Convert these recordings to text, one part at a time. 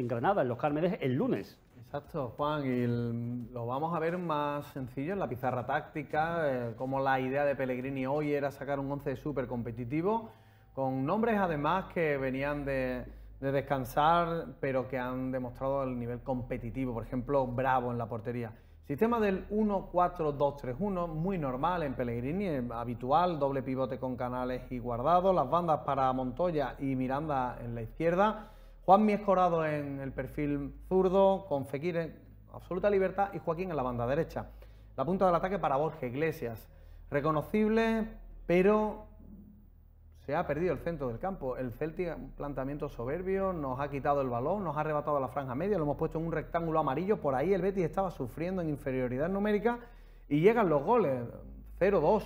en Granada, en los Cármenes, el lunes. Exacto, Juan, y lo vamos a ver más sencillo en la pizarra táctica, eh, como la idea de Pellegrini hoy era sacar un once súper competitivo, con nombres además que venían de, de descansar, pero que han demostrado el nivel competitivo, por ejemplo, Bravo en la portería. Sistema del 1-4-2-3-1, muy normal en Pellegrini, eh, habitual, doble pivote con Canales y Guardado, las bandas para Montoya y Miranda en la izquierda, Juan Miescorado en el perfil zurdo, con Fekir en absoluta libertad y Joaquín en la banda derecha. La punta del ataque para Borja Iglesias. Reconocible, pero se ha perdido el centro del campo. El Celtic, un planteamiento soberbio, nos ha quitado el balón, nos ha arrebatado la franja media, lo hemos puesto en un rectángulo amarillo. Por ahí el Betis estaba sufriendo en inferioridad numérica y llegan los goles, 0-2.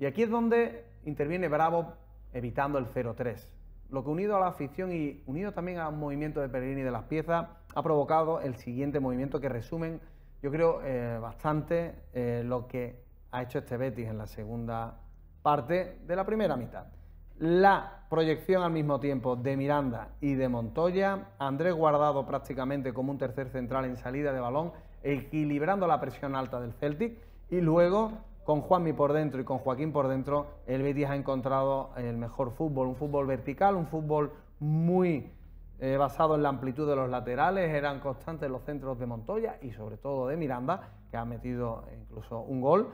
Y aquí es donde interviene Bravo evitando el 0-3 lo que unido a la afición y unido también a un movimiento de Pellegrini de las piezas, ha provocado el siguiente movimiento que resumen, yo creo, eh, bastante eh, lo que ha hecho este Betis en la segunda parte de la primera mitad. La proyección al mismo tiempo de Miranda y de Montoya, Andrés Guardado prácticamente como un tercer central en salida de balón, equilibrando la presión alta del Celtic y luego con Juanmi por dentro y con Joaquín por dentro, el Betis ha encontrado el mejor fútbol, un fútbol vertical, un fútbol muy eh, basado en la amplitud de los laterales, eran constantes los centros de Montoya y sobre todo de Miranda, que ha metido incluso un gol,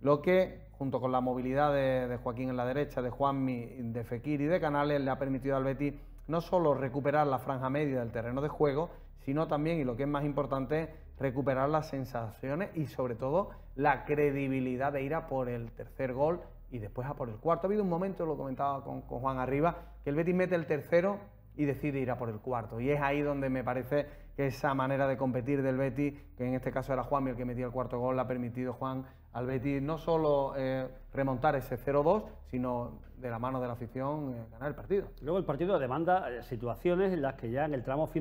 lo que junto con la movilidad de, de Joaquín en la derecha, de Juanmi, de Fekir y de Canales, le ha permitido al Betis no solo recuperar la franja media del terreno de juego, sino también, y lo que es más importante, recuperar las sensaciones y sobre todo la credibilidad de ir a por el tercer gol y después a por el cuarto. Ha habido un momento, lo comentaba con, Juan Arriba, que el Betis mete el tercero y decide ir a por el cuarto. Y es ahí donde me parece que esa manera de competir del Betis, que en este caso era Juan el que metía el cuarto gol, le ha permitido Juan al Betis no solo eh, remontar ese 0-2, sino de la mano de la afición eh, ganar el partido. Luego el partido demanda eh, situaciones en las que ya en el tramo final